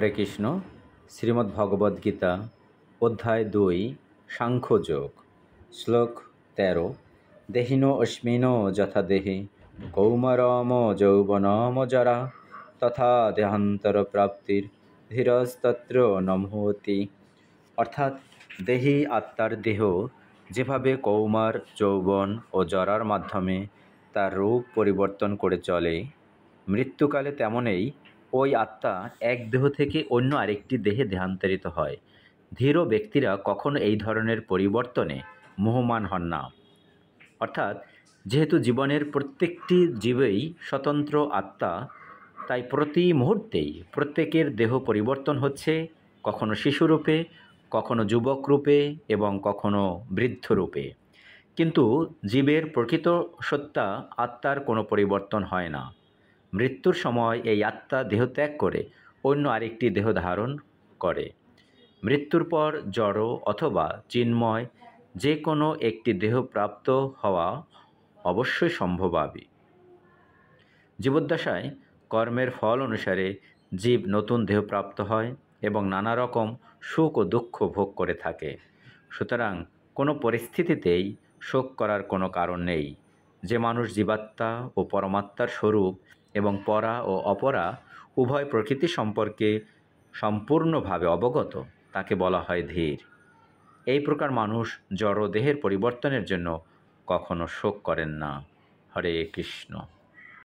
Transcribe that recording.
হরে কৃষ্ণ শ্রীমদ্ ভগবদ্গীতা অধ্যায় দুই সাংখ্যযোগ শ্লোক তেরো দেহিন অশ্মিন যথা দেহি কৌমরম যৌবনম জরা তথা দেহান্তর প্রাপ্তির ধীরস্তত্র নমতি অর্থাৎ দেহি আত্মার দেহ যেভাবে কৌমার যৌবন ও জরার মাধ্যমে তার রূপ পরিবর্তন করে চলে মৃত্যুকালে তেমনই ওই আত্মা এক দেহ থেকে অন্য আরেকটি দেহে দেহান্তরিত হয় ধীর ব্যক্তিরা কখনো এই ধরনের পরিবর্তনে মোহমান হন না অর্থাৎ যেহেতু জীবনের প্রত্যেকটি জীবেই স্বতন্ত্র আত্মা তাই প্রতি মুহূর্তেই প্রত্যেকের দেহ পরিবর্তন হচ্ছে কখনো শিশুরূপে কখনো যুবক রূপে এবং কখনো বৃদ্ধরূপে কিন্তু জীবের প্রকৃত সত্তা আত্মার কোনো পরিবর্তন হয় না মৃত্যুর সময় এই আত্মা দেহ ত্যাগ করে অন্য আরেকটি দেহ ধারণ করে মৃত্যুর পর জড় অথবা চিন্ময় যে কোনো একটি দেহ প্রাপ্ত হওয়া অবশ্যই হবে জীবদ্দশায় কর্মের ফল অনুসারে জীব নতুন দেহ প্রাপ্ত হয় এবং নানা রকম সুখ ও দুঃখ ভোগ করে থাকে সুতরাং কোনো পরিস্থিতিতেই শোক করার কোনো কারণ নেই যে মানুষ জীবাত্মা ও পরমাত্মার স্বরূপ এবং পরা ও অপরা উভয় প্রকৃতি সম্পর্কে সম্পূর্ণভাবে অবগত তাকে বলা হয় ধীর এই প্রকার মানুষ জড়দেহের পরিবর্তনের জন্য কখনো শোক করেন না হরে কৃষ্ণ